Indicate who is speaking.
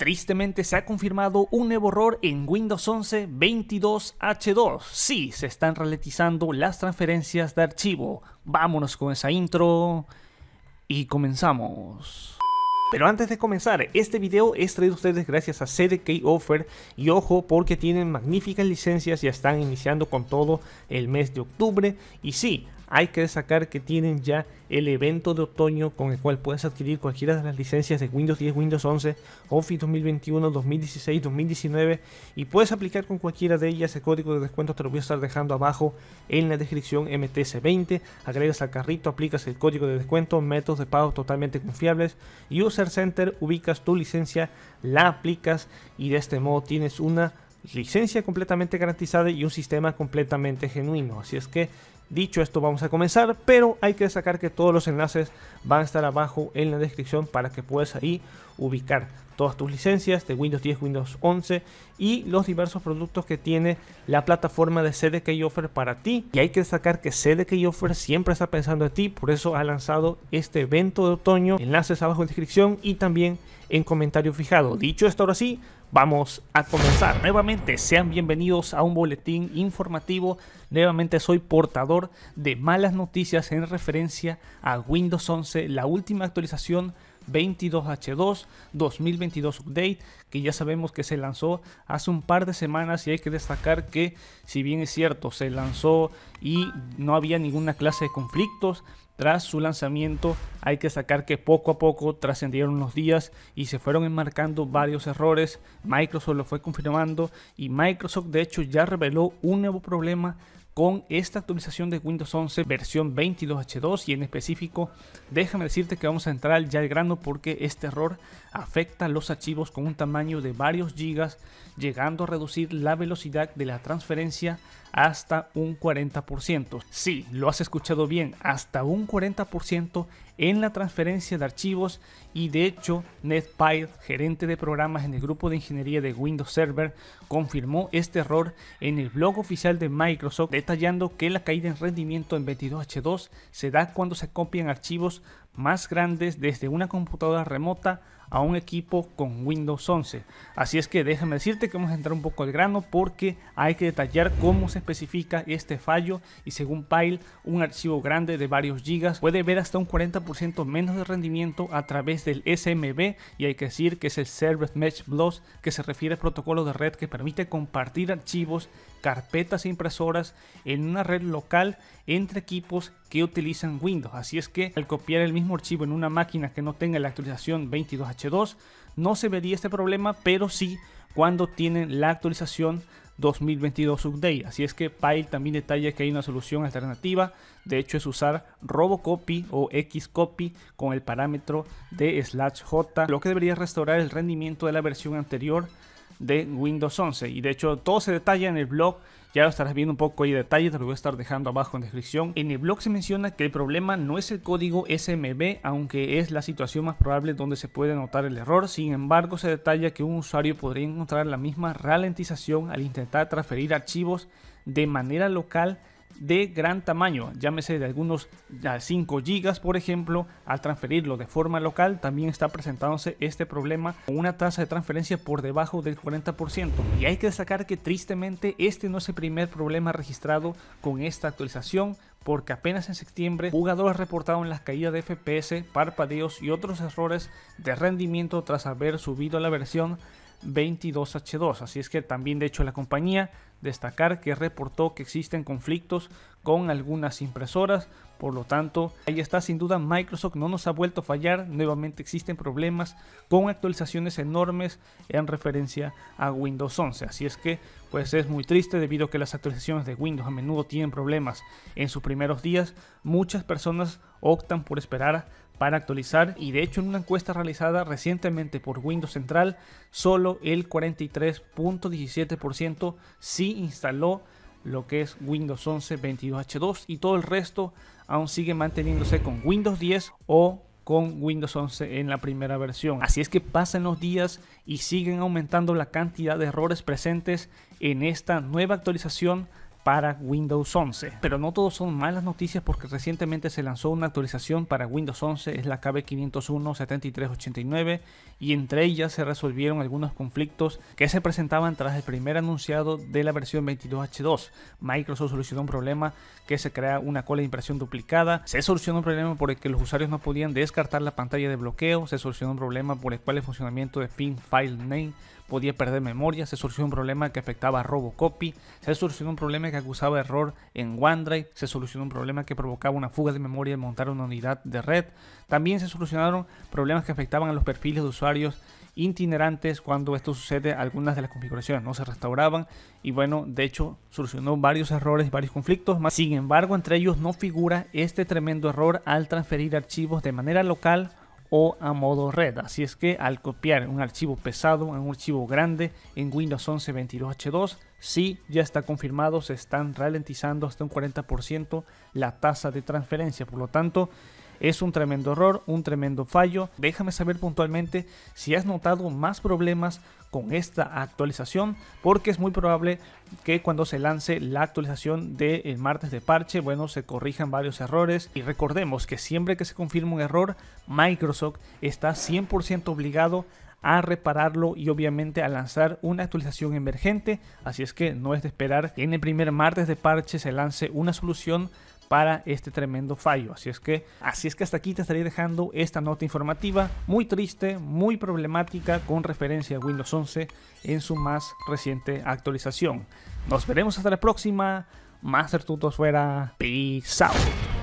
Speaker 1: Tristemente se ha confirmado un nuevo error en Windows 11 22H2. Sí, se están ralentizando las transferencias de archivo. Vámonos con esa intro y comenzamos. Pero antes de comenzar, este video es traído a ustedes gracias a CDK Offer y ojo porque tienen magníficas licencias, y están iniciando con todo el mes de octubre y sí, hay que destacar que tienen ya el evento de otoño con el cual puedes adquirir cualquiera de las licencias de Windows 10, Windows 11, Office 2021, 2016, 2019 y puedes aplicar con cualquiera de ellas. El código de descuento te lo voy a estar dejando abajo en la descripción MTC20. Agregas al carrito, aplicas el código de descuento, métodos de pago totalmente confiables, User Center, ubicas tu licencia, la aplicas y de este modo tienes una licencia completamente garantizada y un sistema completamente genuino. Así es que Dicho esto, vamos a comenzar, pero hay que destacar que todos los enlaces van a estar abajo en la descripción para que puedas ahí ubicar todas tus licencias de Windows 10, Windows 11 y los diversos productos que tiene la plataforma de CDK Offer para ti. Y hay que destacar que CDK Offer siempre está pensando en ti, por eso ha lanzado este evento de otoño. Enlaces abajo en la descripción y también en comentario fijado. Dicho esto, ahora sí, Vamos a comenzar. Nuevamente, sean bienvenidos a un boletín informativo. Nuevamente soy portador de malas noticias en referencia a Windows 11, la última actualización 22H2 2022 Update, que ya sabemos que se lanzó hace un par de semanas y hay que destacar que si bien es cierto, se lanzó y no había ninguna clase de conflictos, tras su lanzamiento hay que sacar que poco a poco trascendieron los días y se fueron enmarcando varios errores, Microsoft lo fue confirmando y Microsoft de hecho ya reveló un nuevo problema con esta actualización de Windows 11 versión 22H2 y en específico déjame decirte que vamos a entrar ya el grano porque este error afecta los archivos con un tamaño de varios gigas llegando a reducir la velocidad de la transferencia hasta un 40%. Sí, lo has escuchado bien, hasta un 40% en la transferencia de archivos y de hecho Ned Pyle, gerente de programas en el grupo de ingeniería de Windows Server, confirmó este error en el blog oficial de Microsoft detallando que la caída en rendimiento en 22H2 se da cuando se copian archivos más grandes desde una computadora remota a un equipo con Windows 11. Así es que déjame decirte que vamos a entrar un poco al grano porque hay que detallar cómo se especifica este fallo y según Pile, un archivo grande de varios gigas puede ver hasta un 40% menos de rendimiento a través del SMB y hay que decir que es el server Mesh Bloss que se refiere al protocolo de red que permite compartir archivos carpetas e impresoras en una red local entre equipos que utilizan Windows. Así es que al copiar el mismo archivo en una máquina que no tenga la actualización 22H2, no se vería este problema, pero sí cuando tienen la actualización 2022 Update. Así es que Pile también detalla que hay una solución alternativa. De hecho, es usar Robocopy o Xcopy con el parámetro de slash J, lo que debería restaurar el rendimiento de la versión anterior de Windows 11. Y de hecho todo se detalla en el blog ya lo estarás viendo un poco ahí detalles detalle, te lo voy a estar dejando abajo en descripción. En el blog se menciona que el problema no es el código SMB, aunque es la situación más probable donde se puede notar el error. Sin embargo, se detalla que un usuario podría encontrar la misma ralentización al intentar transferir archivos de manera local de gran tamaño, llámese de algunos 5 gigas por ejemplo, al transferirlo de forma local también está presentándose este problema con una tasa de transferencia por debajo del 40%. Y hay que destacar que tristemente este no es el primer problema registrado con esta actualización porque apenas en septiembre jugadores reportaron las caídas de FPS, parpadeos y otros errores de rendimiento tras haber subido la versión 22H2. Así es que también de hecho la compañía destacar que reportó que existen conflictos con algunas impresoras. Por lo tanto, ahí está sin duda Microsoft no nos ha vuelto a fallar. Nuevamente existen problemas con actualizaciones enormes en referencia a Windows 11. Así es que pues es muy triste debido a que las actualizaciones de Windows a menudo tienen problemas en sus primeros días. Muchas personas optan por esperar para actualizar y de hecho en una encuesta realizada recientemente por Windows Central, solo el 43.17% sí instaló lo que es Windows 11 22H2 y todo el resto aún sigue manteniéndose con Windows 10 o con Windows 11 en la primera versión. Así es que pasan los días y siguen aumentando la cantidad de errores presentes en esta nueva actualización para Windows 11. Pero no todos son malas noticias porque recientemente se lanzó una actualización para Windows 11, es la KB 501 7389 y entre ellas se resolvieron algunos conflictos que se presentaban tras el primer anunciado de la versión 22H2. Microsoft solucionó un problema que se crea una cola de impresión duplicada, se solucionó un problema por el que los usuarios no podían descartar la pantalla de bloqueo, se solucionó un problema por el cual el funcionamiento de Pin File Name podía perder memoria, se solucionó un problema que afectaba a Robocopy, se solucionó un problema que acusaba error en OneDrive, se solucionó un problema que provocaba una fuga de memoria al montar una unidad de red, también se solucionaron problemas que afectaban a los perfiles de usuarios itinerantes cuando esto sucede, algunas de las configuraciones no se restauraban y bueno, de hecho solucionó varios errores y varios conflictos, más sin embargo entre ellos no figura este tremendo error al transferir archivos de manera local o a modo red. Así es que al copiar un archivo pesado en un archivo grande en Windows 11 22H2, sí, ya está confirmado, se están ralentizando hasta un 40% la tasa de transferencia. Por lo tanto, es un tremendo error, un tremendo fallo. Déjame saber puntualmente si has notado más problemas con esta actualización porque es muy probable que cuando se lance la actualización del martes de parche, bueno, se corrijan varios errores y recordemos que siempre que se confirma un error, Microsoft está 100% obligado a repararlo y obviamente a lanzar una actualización emergente, así es que no es de esperar que en el primer martes de parche se lance una solución para este tremendo fallo. Así es que, así es que hasta aquí te estaré dejando esta nota informativa muy triste, muy problemática con referencia a Windows 11 en su más reciente actualización. Nos veremos hasta la próxima. Master Tutos fuera. Peace out.